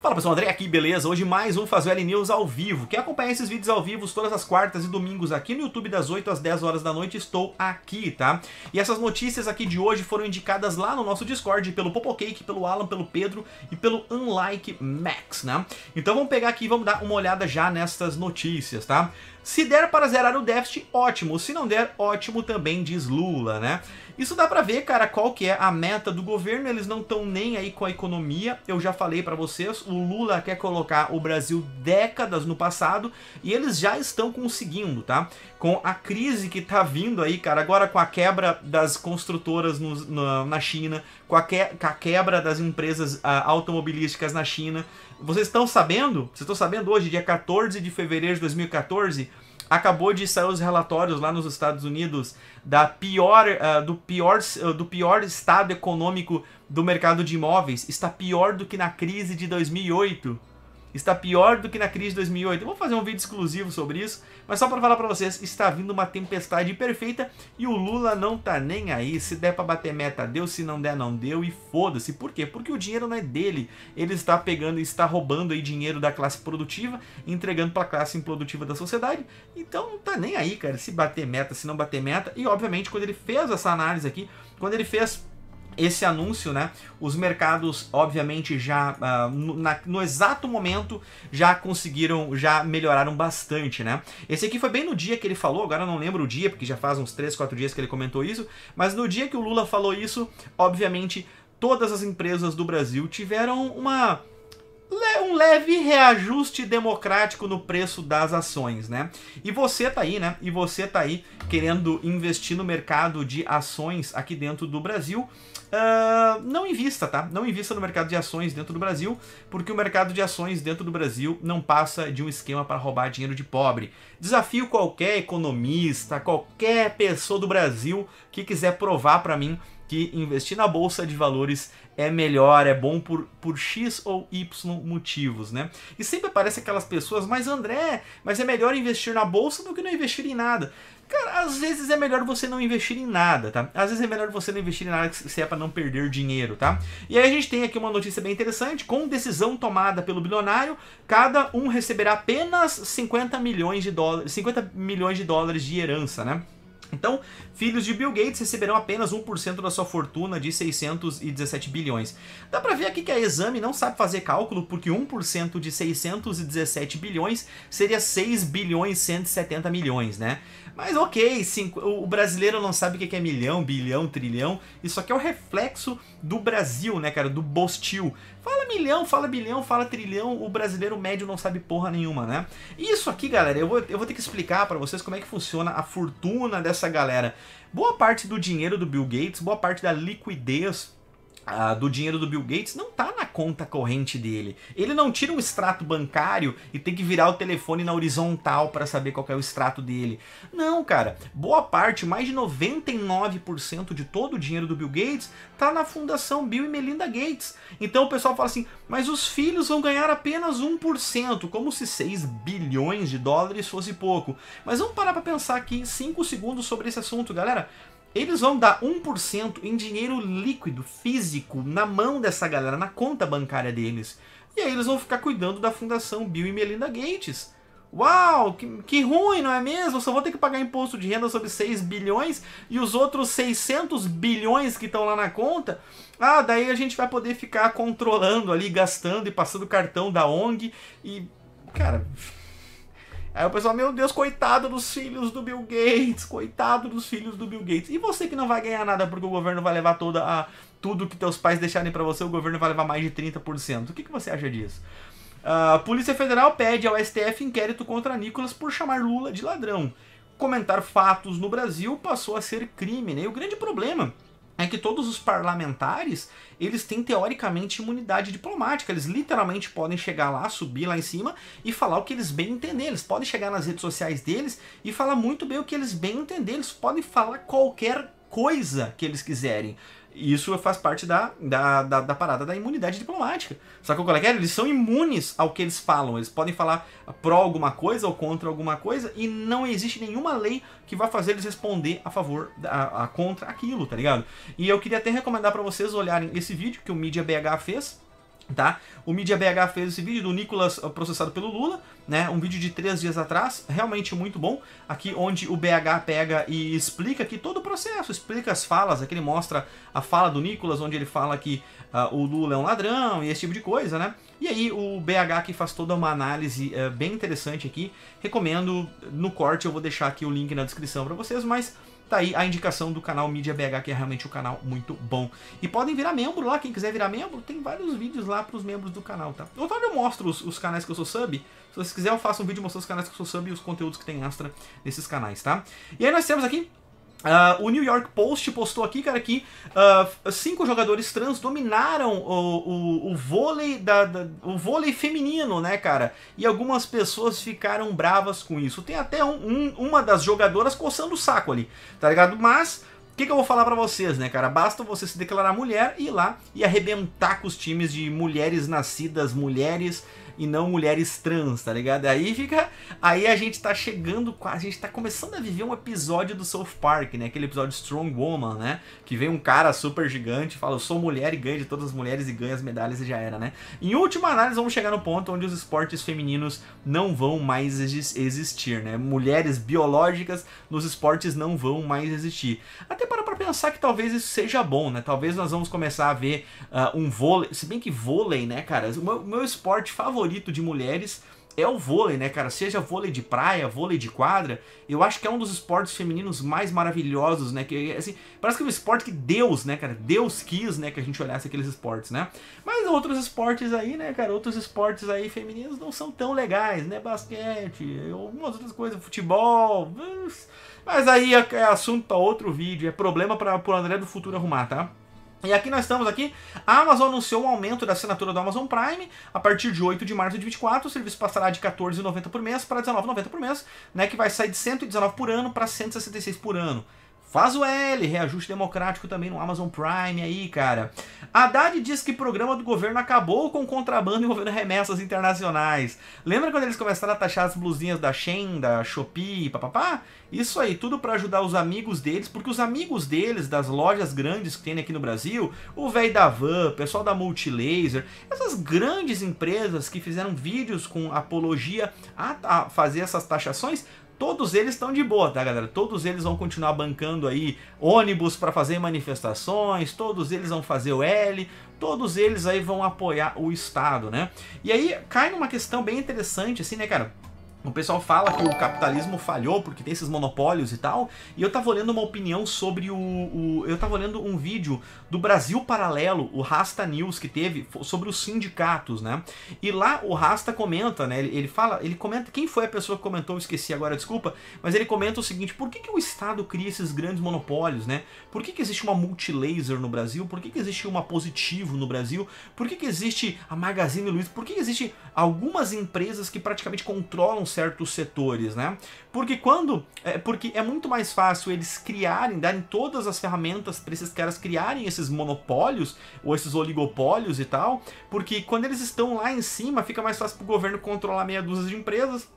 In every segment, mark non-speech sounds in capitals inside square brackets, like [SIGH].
Fala pessoal, André aqui, beleza? Hoje mais um Fazueli News ao vivo. Quem acompanha esses vídeos ao vivo todas as quartas e domingos aqui no YouTube das 8 às 10 horas da noite? Estou aqui, tá? E essas notícias aqui de hoje foram indicadas lá no nosso Discord pelo Popocake, pelo Alan, pelo Pedro e pelo Unlike Max, né? Então vamos pegar aqui e vamos dar uma olhada já nessas notícias, tá? Se der para zerar o déficit, ótimo. Se não der, ótimo também, diz Lula, né? Isso dá para ver, cara, qual que é a meta do governo. Eles não estão nem aí com a economia. Eu já falei para vocês, o Lula quer colocar o Brasil décadas no passado e eles já estão conseguindo, tá? Com a crise que tá vindo aí, cara, agora com a quebra das construtoras no, na, na, China, com a, que, com a, quebra das empresas ah, automobilísticas na China. Vocês estão sabendo? Vocês estão sabendo hoje, dia 14 de fevereiro de 2014, Acabou de sair os relatórios lá nos Estados Unidos da pior, uh, do, pior, uh, do pior estado econômico do mercado de imóveis. Está pior do que na crise de 2008 está pior do que na crise de 2008. Eu vou fazer um vídeo exclusivo sobre isso, mas só para falar para vocês, está vindo uma tempestade perfeita e o Lula não tá nem aí. Se der para bater meta, deu, se não der, não deu e foda-se. Por quê? Porque o dinheiro não é dele. Ele está pegando e está roubando aí dinheiro da classe produtiva, entregando para a classe improdutiva da sociedade. Então não tá nem aí, cara, se bater meta, se não bater meta. E obviamente, quando ele fez essa análise aqui, quando ele fez esse anúncio, né? Os mercados, obviamente, já uh, no, na, no, exato momento já conseguiram, já melhoraram bastante, né? Esse aqui foi bem no dia que ele falou, agora não lembro o dia, porque já faz uns 3, 4 dias que ele comentou isso, mas no dia que o Lula falou isso, obviamente, todas as empresas do Brasil tiveram uma um leve reajuste democrático no preço das ações, né? E você tá aí, né? E você tá aí querendo investir no mercado de ações aqui dentro do Brasil. Uh, não invista, tá? Não invista no mercado de ações dentro do Brasil, porque o mercado de ações dentro do Brasil não passa de um esquema para roubar dinheiro de pobre. Desafio qualquer economista, qualquer pessoa do Brasil que quiser provar para mim que investir na bolsa de valores é melhor, é bom por, por X ou Y motivos, né? E sempre aparece aquelas pessoas, mas André, mas é melhor investir na bolsa do que não investir em nada. Cara, às vezes é melhor você não investir em nada, tá? Às vezes é melhor você não investir em nada se é para não perder dinheiro, tá? E aí a gente tem aqui uma notícia bem interessante. Com decisão tomada pelo bilionário, cada um receberá apenas 50 milhões de dólares, 50 milhões de dólares de herança, né? Então, filhos de Bill Gates receberão apenas 1% da sua fortuna de 617 bilhões. Dá pra ver aqui que a Exame não sabe fazer cálculo, porque 1% de 617 bilhões seria 6 bilhões 170 milhões, né? Mas ok, o brasileiro não sabe o que é milhão, bilhão, trilhão. Isso aqui é o reflexo do Brasil, né, cara? Do Bostil. Fala milhão, fala bilhão, fala trilhão. O brasileiro médio não sabe porra nenhuma, né? Isso aqui, galera, eu vou, eu vou ter que explicar para vocês como é que funciona a fortuna dessa essa galera. Boa parte do dinheiro do Bill Gates, boa parte da liquidez do dinheiro do Bill Gates não tá na conta corrente dele. Ele não tira um extrato bancário e tem que virar o telefone na horizontal para saber qual é o extrato dele. Não, cara. Boa parte, mais de 99% de todo o dinheiro do Bill Gates tá na Fundação Bill e Melinda Gates. Então o pessoal fala assim: "Mas os filhos vão ganhar apenas 1%", como se 6 bilhões de dólares fosse pouco. Mas vamos parar para pensar aqui 5 segundos sobre esse assunto, galera. Eles vão dar 1% em dinheiro líquido, físico, na mão dessa galera, na conta bancária deles. E aí eles vão ficar cuidando da Fundação Bill e Melinda Gates. Uau, que, que ruim, não é mesmo? Eu só vou ter que pagar imposto de renda sobre 6 bilhões e os outros 600 bilhões que estão lá na conta. Ah, daí a gente vai poder ficar controlando ali, gastando e passando cartão da ONG. E, cara, Aí o pessoal, meu Deus, coitado dos filhos do Bill Gates, coitado dos filhos do Bill Gates. E você que não vai ganhar nada porque o governo vai levar toda a tudo que teus pais deixarem para você, o governo vai levar mais de 30%. O que, que você acha disso? A Polícia Federal pede ao STF inquérito contra Nicolas por chamar Lula de ladrão. Comentar fatos no Brasil passou a ser crime, né? E o grande problema é que todos os parlamentares, eles têm teoricamente imunidade diplomática, eles literalmente podem chegar lá, subir lá em cima e falar o que eles bem entenderem Eles podem chegar nas redes sociais deles e falar muito bem o que eles bem entenderem eles podem falar qualquer coisa que eles quiserem isso faz parte da, da, da, da, parada da imunidade diplomática. Só que o colega, é, eles são imunes ao que eles falam. Eles podem falar pró alguma coisa ou contra alguma coisa e não existe nenhuma lei que vá fazer eles responder a favor, a, a contra aquilo, tá ligado? E eu queria até recomendar para vocês olharem esse vídeo que o Media BH fez tá? O Mídia BH fez esse vídeo do Nicolas ah, processado pelo Lula, né? Um vídeo de três dias atrás, realmente muito bom. Aqui onde o BH pega e explica aqui todo o processo, explica as falas, aqui ele mostra a fala do Nicolas, onde ele fala que uh, o Lula é um ladrão e esse tipo de coisa, né? E aí o BH que faz toda uma análise uh, bem interessante aqui. Recomendo, no corte eu vou deixar aqui o link na descrição para vocês, mas tá aí a indicação do canal Mídia BH, que é realmente um canal muito bom. E podem virar membro lá, quem quiser virar membro, tem vários vídeos lá pros membros do canal, tá? Outra hora eu mostro os, os, canais que eu sou sub. Se vocês quiserem, eu faço um vídeo mostrando os canais que eu sou sub e os conteúdos que tem extra nesses canais, tá? E aí nós temos aqui Uh, o New York Post postou aqui, cara, que uh, cinco jogadores trans dominaram o, o, o vôlei da, da, o vôlei feminino, né, cara? E algumas pessoas ficaram bravas com isso. Tem até um, um, uma das jogadoras coçando o saco ali, tá ligado? Mas que, que eu vou falar para vocês, né, cara? Basta você se declarar mulher e ir lá e arrebentar com os times de mulheres nascidas mulheres e não mulheres trans, tá ligado? Aí fica. Aí a gente tá chegando, a gente tá começando a viver um episódio do South Park, né? Aquele episódio Strong Woman, né? Que vem um cara super gigante, fala, eu sou mulher e ganho de todas as mulheres e ganha as medalhas e já era, né? Em última análise, vamos chegar no ponto onde os esportes femininos não vão mais existir, né? Mulheres biológicas nos esportes não vão mais existir. Até para pensar que talvez isso seja bom, né? Talvez nós vamos começar a ver uh, um vôlei, se bem que vôlei, né, cara? O meu, meu esporte favorito de mulheres é o vôlei, né, cara? Seja vôlei de praia, vôlei de quadra, eu acho que é um dos esportes femininos mais maravilhosos, né? Que, assim, parece que é um esporte que Deus, né, cara? Deus quis, né, que a gente olhasse aqueles esportes, né? Mas outros esportes aí, né, cara? Outros esportes aí femininos não são tão legais, né? Basquete, algumas outras coisas, futebol. Mas aí é, é assunto para outro vídeo, é problema para o André do Futuro arrumar, tá? E aqui nós estamos aqui, a Amazon anunciou um aumento da assinatura do Amazon Prime, a partir de 8 de março de 24, o serviço passará de 14,90 por mês para 19,90 por mês, né, que vai sair de 119 por ano para 166 por ano. Faz o L, reajuste democrático também no Amazon Prime aí, cara. Haddad diz que programa do governo acabou com o contrabando envolvendo remessas internacionais. Lembra quando eles começaram a taxar as blusinhas da Shein, da Shopee, papapá? Isso aí, tudo para ajudar os amigos deles, porque os amigos deles, das lojas grandes que tem aqui no Brasil, o velho da Van, o pessoal da Multilaser, essas grandes empresas que fizeram vídeos com apologia a, a fazer essas taxações, todos eles estão de boa, tá, galera? Todos eles vão continuar bancando aí ônibus para fazer manifestações, todos eles vão fazer o L, todos eles aí vão apoiar o Estado, né? E aí cai numa questão bem interessante, assim, né, cara? O pessoal fala que o capitalismo falhou porque tem esses monopólios e tal. E eu tava olhando uma opinião sobre o. o eu tava olhando um vídeo do Brasil Paralelo, o Rasta News, que teve, sobre os sindicatos, né? E lá o Rasta comenta, né? Ele, ele fala, ele comenta. Quem foi a pessoa que comentou? Eu esqueci agora, desculpa. Mas ele comenta o seguinte: por que, que o Estado cria esses grandes monopólios, né? Por que, que existe uma multilaser no Brasil? Por que, que existe uma positivo no Brasil? Por que, que existe a Magazine Luiza? Por que, que existe algumas empresas que praticamente controlam certos setores, né? Porque quando. É, porque é muito mais fácil eles criarem, darem todas as ferramentas para esses caras criarem esses monopólios ou esses oligopólios e tal. Porque quando eles estão lá em cima, fica mais fácil para o governo controlar meia dúzia de empresas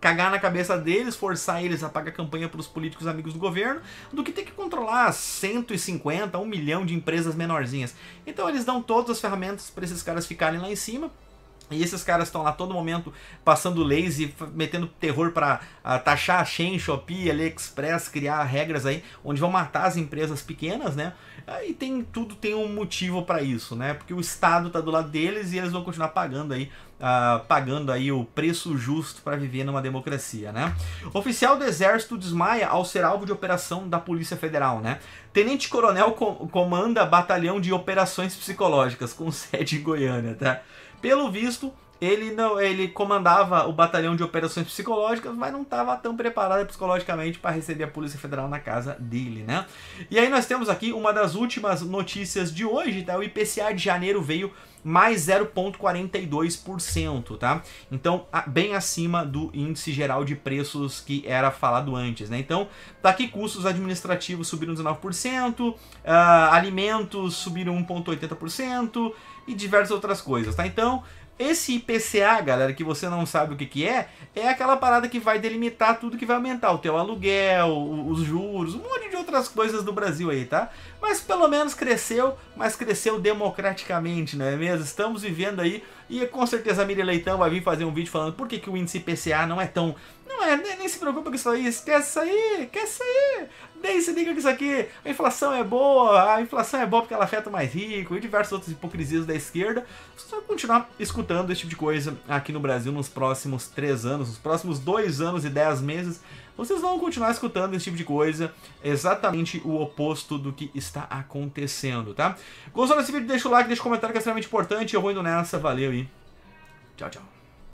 cagar na cabeça deles, forçar eles a pagar campanha para os políticos amigos do governo, do que ter que controlar 150, 1 milhão de empresas menorzinhas. Então eles dão todas as ferramentas para esses caras ficarem lá em cima, e esses caras estão lá todo momento passando leis e metendo terror para ah, taxar a Shein, Shopee, AliExpress, criar regras aí onde vão matar as empresas pequenas, né? Ah, e tem tudo tem um motivo para isso, né? Porque o Estado tá do lado deles e eles vão continuar pagando aí uh, pagando aí o preço justo para viver numa democracia, né? Oficial do Exército desmaia ao ser alvo de operação da Polícia Federal, né? Tenente Coronel com comanda batalhão de operações psicológicas com [LAUGHS] sede em Goiânia, tá? Pelo visto, ele não, ele comandava o batalhão de operações psicológicas, mas não estava tão preparado psicologicamente para receber a Polícia Federal na casa dele, né? E aí nós temos aqui uma das últimas notícias de hoje, tá? O IPCA de janeiro veio mais 0,42%, tá? Então, bem acima do índice geral de preços que era falado antes, né? Então, tá aqui custos administrativos subiram 19%, uh, alimentos subiram 1,80% e diversas outras coisas, tá? Então, esse IPCA, galera, que você não sabe o que, que é, é aquela parada que vai delimitar tudo que vai aumentar. O teu aluguel, os juros, um monte de outras coisas do Brasil aí, tá? Mas pelo menos cresceu, mas cresceu democraticamente, não é mesmo? Estamos vivendo aí e com certeza a Miriam Leitão vai vir fazer um vídeo falando por que, que o índice PCA não é tão. Não é, nem, nem se preocupa com isso aí, esquece isso aí, quer sair, nem se liga com isso aqui, a inflação é boa, a inflação é boa porque ela afeta o mais rico e diversas outras hipocrisias da esquerda. vão continuar escutando esse tipo de coisa aqui no Brasil nos próximos três anos, nos próximos dois anos e dez meses, vocês vão continuar escutando esse tipo de coisa, exatamente o oposto do que está acontecendo, tá? Gostou desse vídeo? Deixa o like, deixa o comentário que é extremamente importante. Eu vou indo nessa, valeu e 教教。